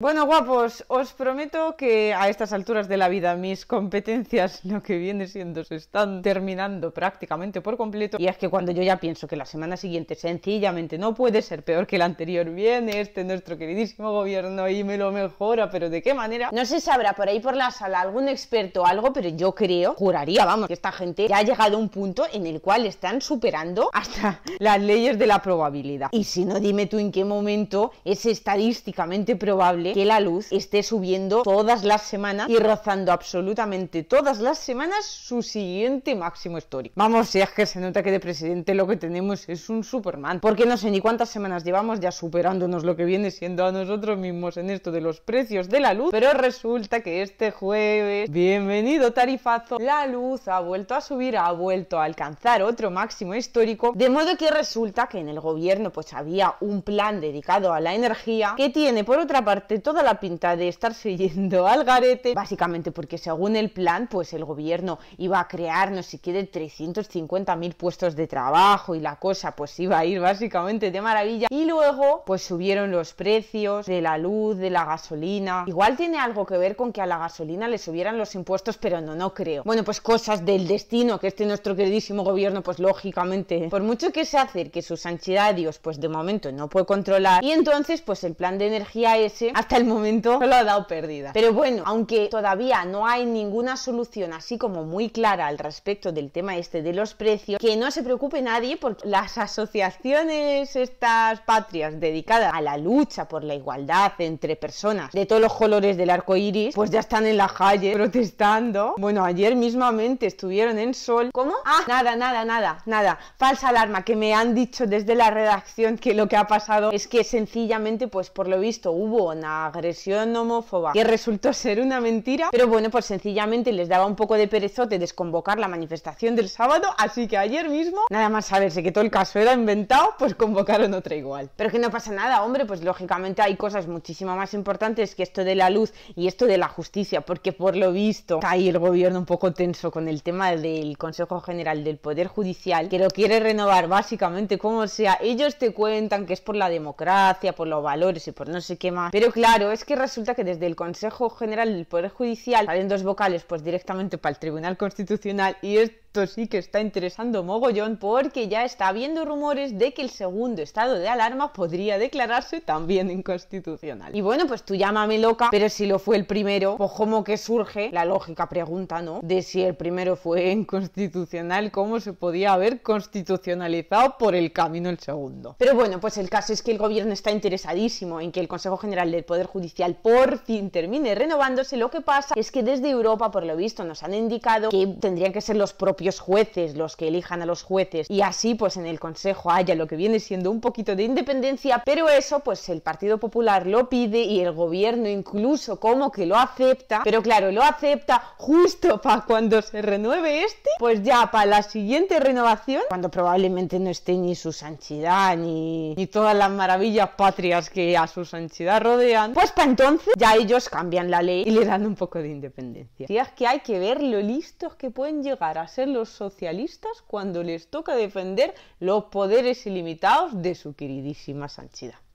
Bueno, guapos, os prometo que a estas alturas de la vida mis competencias, lo que viene siendo, se están terminando prácticamente por completo. Y es que cuando yo ya pienso que la semana siguiente sencillamente no puede ser peor que la anterior, viene este nuestro queridísimo gobierno y me lo mejora, pero ¿de qué manera? No se sabrá por ahí por la sala algún experto o algo, pero yo creo, juraría, vamos, que esta gente ya ha llegado a un punto en el cual están superando hasta las leyes de la probabilidad. Y si no, dime tú en qué momento es estadísticamente probable que la luz esté subiendo todas las semanas y rozando absolutamente todas las semanas su siguiente máximo histórico. Vamos, si es que se nota que de presidente lo que tenemos es un Superman, porque no sé ni cuántas semanas llevamos ya superándonos lo que viene siendo a nosotros mismos en esto de los precios de la luz, pero resulta que este jueves, bienvenido tarifazo, la luz ha vuelto a subir, ha vuelto a alcanzar otro máximo histórico, de modo que resulta que en el gobierno pues había un plan dedicado a la energía que tiene por otra parte toda la pinta de estarse yendo al garete, básicamente porque según el plan, pues el gobierno iba a crear no sé qué de 350.000 puestos de trabajo y la cosa pues iba a ir básicamente de maravilla. Y luego pues subieron los precios de la luz, de la gasolina. Igual tiene algo que ver con que a la gasolina le subieran los impuestos, pero no, no creo. Bueno, pues cosas del destino que este nuestro queridísimo gobierno pues lógicamente, por mucho que se hace, que sus Dios, pues de momento no puede controlar y entonces pues el plan de energía ese hasta el momento no lo ha dado pérdida. Pero bueno, aunque todavía no hay ninguna solución así como muy clara al respecto del tema este de los precios, que no se preocupe nadie porque las asociaciones estas patrias dedicadas a la lucha por la igualdad entre personas de todos los colores del arco iris, pues ya están en la calle protestando. Bueno, ayer mismamente estuvieron en sol. ¿Cómo? Ah, nada, nada, nada, nada. Falsa alarma que me han dicho desde la redacción que lo que ha pasado es que sencillamente pues por lo visto hubo una agresión homófoba, que resultó ser una mentira, pero bueno, pues sencillamente les daba un poco de perezote desconvocar la manifestación del sábado, así que ayer mismo, nada más saberse que todo el caso era inventado, pues convocaron otra igual. Pero que no pasa nada, hombre, pues lógicamente hay cosas muchísimo más importantes que esto de la luz y esto de la justicia, porque por lo visto está ahí el gobierno un poco tenso con el tema del Consejo General del Poder Judicial, que lo quiere renovar básicamente como sea. Ellos te cuentan que es por la democracia, por los valores y por no sé qué más, pero claro, Claro, es que resulta que desde el Consejo General del Poder Judicial salen dos vocales pues directamente para el Tribunal Constitucional y es esto sí que está interesando mogollón porque ya está habiendo rumores de que el segundo estado de alarma podría declararse también inconstitucional. Y bueno, pues tú llámame loca, pero si lo fue el primero, pues como que surge la lógica pregunta, ¿no? De si el primero fue inconstitucional, ¿cómo se podía haber constitucionalizado por el camino el segundo? Pero bueno, pues el caso es que el gobierno está interesadísimo en que el Consejo General del Poder Judicial por fin termine renovándose. Lo que pasa es que desde Europa, por lo visto, nos han indicado que tendrían que ser los propios propios jueces los que elijan a los jueces y así pues en el Consejo haya lo que viene siendo un poquito de independencia, pero eso pues el Partido Popular lo pide y el gobierno incluso como que lo acepta, pero claro, lo acepta justo para cuando se renueve este, pues ya para la siguiente renovación, cuando probablemente no esté ni su sanchidad ni, ni todas las maravillas patrias que a su sanchidad rodean, pues para entonces ya ellos cambian la ley y le dan un poco de independencia. Si es que hay que ver lo listos que pueden llegar a ser los socialistas cuando les toca defender los poderes ilimitados de su queridísima Sanchida.